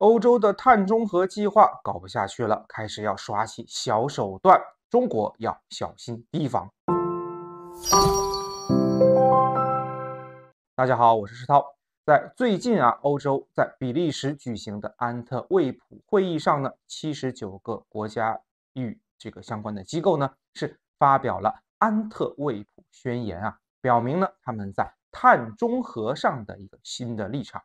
欧洲的碳中和计划搞不下去了，开始要耍起小手段，中国要小心提防。大家好，我是石涛。在最近啊，欧洲在比利时举行的安特卫普会议上呢，七十九个国家与这个相关的机构呢，是发表了安特卫普宣言啊，表明呢他们在碳中和上的一个新的立场。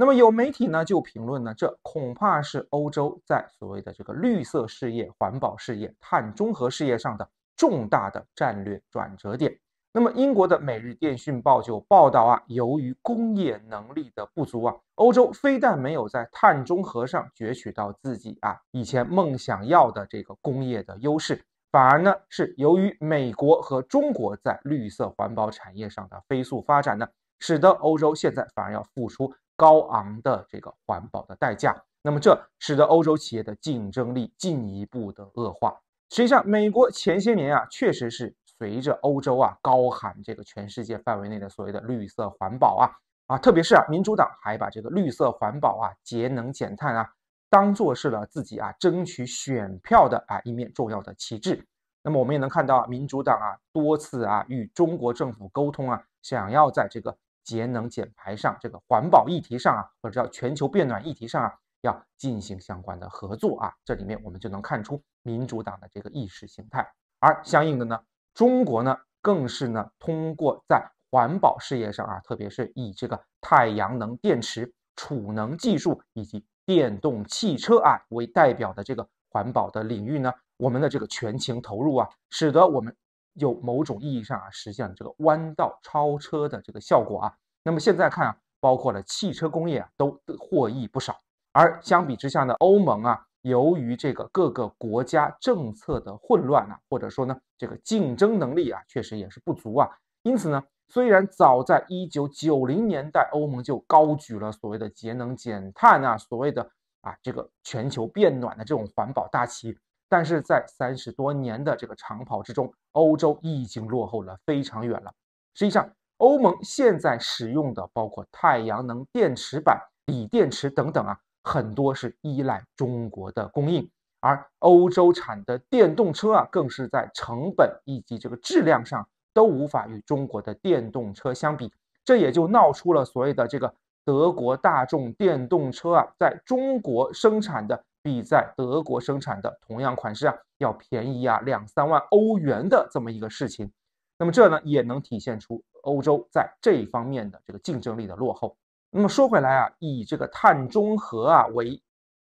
那么有媒体呢就评论呢，这恐怕是欧洲在所谓的这个绿色事业、环保事业、碳中和事业上的重大的战略转折点。那么英国的《每日电讯报》就报道啊，由于工业能力的不足啊，欧洲非但没有在碳中和上攫取到自己啊以前梦想要的这个工业的优势，反而呢是由于美国和中国在绿色环保产业上的飞速发展呢，使得欧洲现在反而要付出。高昂的这个环保的代价，那么这使得欧洲企业的竞争力进一步的恶化。实际上，美国前些年啊，确实是随着欧洲啊高喊这个全世界范围内的所谓的绿色环保啊啊，特别是啊民主党还把这个绿色环保啊节能减碳啊，当作是了自己啊争取选票的啊一面重要的旗帜。那么我们也能看到，啊，民主党啊多次啊与中国政府沟通啊，想要在这个。节能减排上，这个环保议题上啊，或者叫全球变暖议题上啊，要进行相关的合作啊。这里面我们就能看出民主党的这个意识形态，而相应的呢，中国呢，更是呢通过在环保事业上啊，特别是以这个太阳能电池储能技术以及电动汽车啊为代表的这个环保的领域呢，我们的这个全情投入啊，使得我们。有某种意义上啊，实现了这个弯道超车的这个效果啊。那么现在看啊，包括了汽车工业啊，都获益不少。而相比之下呢，欧盟啊，由于这个各个国家政策的混乱啊，或者说呢，这个竞争能力啊，确实也是不足啊。因此呢，虽然早在一九九零年代，欧盟就高举了所谓的节能减碳啊，所谓的啊这个全球变暖的这种环保大旗。但是在三十多年的这个长跑之中，欧洲已经落后了非常远了。实际上，欧盟现在使用的包括太阳能电池板、锂电池等等啊，很多是依赖中国的供应。而欧洲产的电动车啊，更是在成本以及这个质量上都无法与中国的电动车相比。这也就闹出了所谓的这个德国大众电动车啊，在中国生产的。比在德国生产的同样款式啊要便宜啊两三万欧元的这么一个事情，那么这呢也能体现出欧洲在这方面的这个竞争力的落后。那么说回来啊，以这个碳中和啊为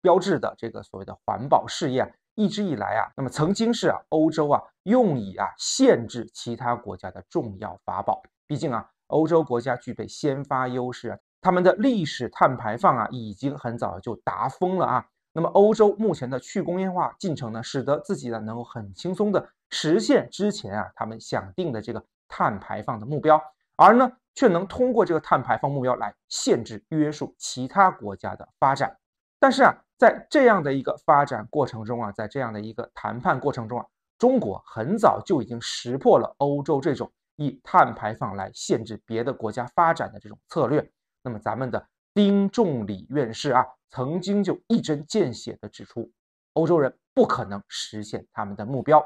标志的这个所谓的环保事业，一直以来啊，那么曾经是啊欧洲啊用以啊限制其他国家的重要法宝。毕竟啊，欧洲国家具备先发优势，他们的历史碳排放啊已经很早就达峰了啊。那么，欧洲目前的去工业化进程呢，使得自己呢能够很轻松的实现之前啊他们想定的这个碳排放的目标，而呢却能通过这个碳排放目标来限制约束其他国家的发展。但是啊，在这样的一个发展过程中啊，在这样的一个谈判过程中啊，中国很早就已经识破了欧洲这种以碳排放来限制别的国家发展的这种策略。那么咱们的。丁仲礼院士啊，曾经就一针见血的指出，欧洲人不可能实现他们的目标。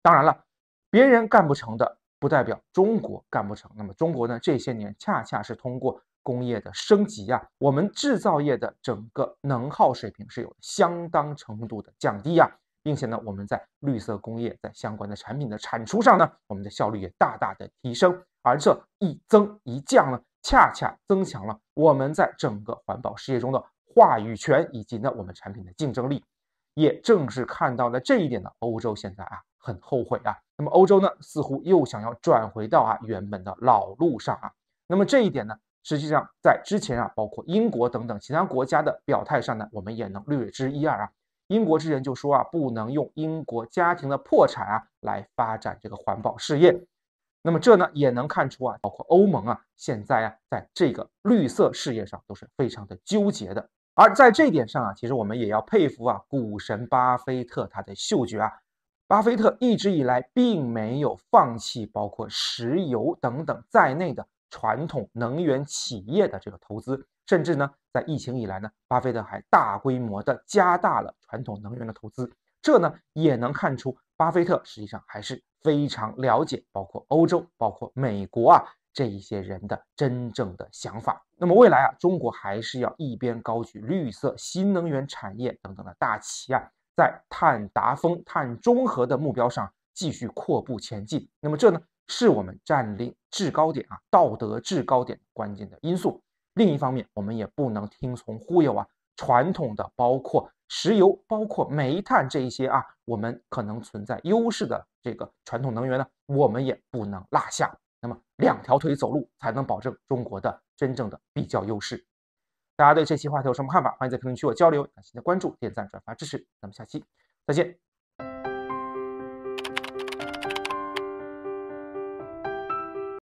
当然了，别人干不成的，不代表中国干不成。那么中国呢，这些年恰恰是通过工业的升级啊，我们制造业的整个能耗水平是有相当程度的降低啊，并且呢，我们在绿色工业在相关的产品的产出上呢，我们的效率也大大的提升。而这一增一降呢？恰恰增强了我们在整个环保事业中的话语权，以及呢我们产品的竞争力。也正是看到了这一点呢，欧洲现在啊很后悔啊。那么欧洲呢，似乎又想要转回到啊原本的老路上啊。那么这一点呢，实际上在之前啊，包括英国等等其他国家的表态上呢，我们也能略知一二啊。英国之前就说啊，不能用英国家庭的破产啊来发展这个环保事业。那么这呢也能看出啊，包括欧盟啊，现在啊，在这个绿色事业上都是非常的纠结的。而在这点上啊，其实我们也要佩服啊，股神巴菲特他的嗅觉啊。巴菲特一直以来并没有放弃包括石油等等在内的传统能源企业的这个投资，甚至呢，在疫情以来呢，巴菲特还大规模的加大了传统能源的投资。这呢也能看出，巴菲特实际上还是。非常了解，包括欧洲、包括美国啊这一些人的真正的想法。那么未来啊，中国还是要一边高举绿色新能源产业等等的大旗啊，在碳达峰、碳中和的目标上继续阔步前进。那么这呢，是我们占领制高点啊、道德制高点关键的因素。另一方面，我们也不能听从忽悠啊，传统的包括。石油包括煤炭这一些啊，我们可能存在优势的这个传统能源呢，我们也不能落下。那么两条腿走路才能保证中国的真正的比较优势。大家对这期话题有什么看法？欢迎在评论区我交流。感谢的关注、点赞、转发支持，咱们下期再见。